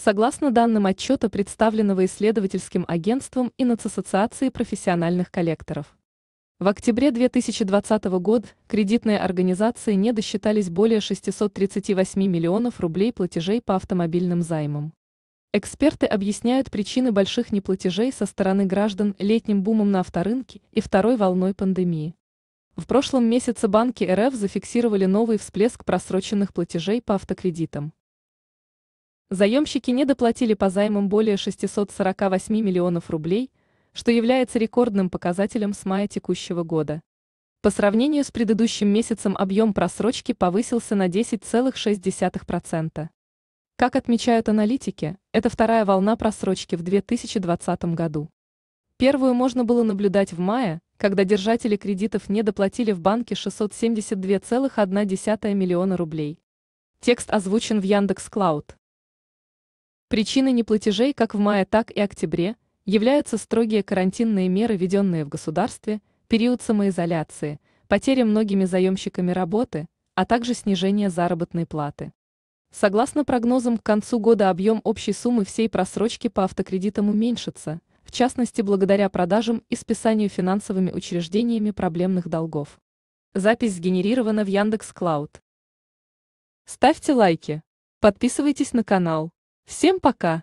Согласно данным отчета, представленного исследовательским агентством и ассоциацией профессиональных коллекторов. В октябре 2020 года кредитные организации не досчитались более 638 миллионов рублей платежей по автомобильным займам. Эксперты объясняют причины больших неплатежей со стороны граждан летним бумом на авторынке и второй волной пандемии. В прошлом месяце банки РФ зафиксировали новый всплеск просроченных платежей по автокредитам. Заемщики не доплатили по займам более 648 миллионов рублей, что является рекордным показателем с мая текущего года. По сравнению с предыдущим месяцем объем просрочки повысился на 10,6%. Как отмечают аналитики, это вторая волна просрочки в 2020 году. Первую можно было наблюдать в мае, когда держатели кредитов не доплатили в банке 672,1 миллиона рублей. Текст озвучен в Яндекс.Клауд. Причиной неплатежей как в мае, так и октябре являются строгие карантинные меры, введенные в государстве, период самоизоляции, потери многими заемщиками работы, а также снижение заработной платы. Согласно прогнозам, к концу года объем общей суммы всей просрочки по автокредитам уменьшится, в частности благодаря продажам и списанию финансовыми учреждениями проблемных долгов. Запись сгенерирована в Яндекс.Клауд. Ставьте лайки. Подписывайтесь на канал. Всем пока!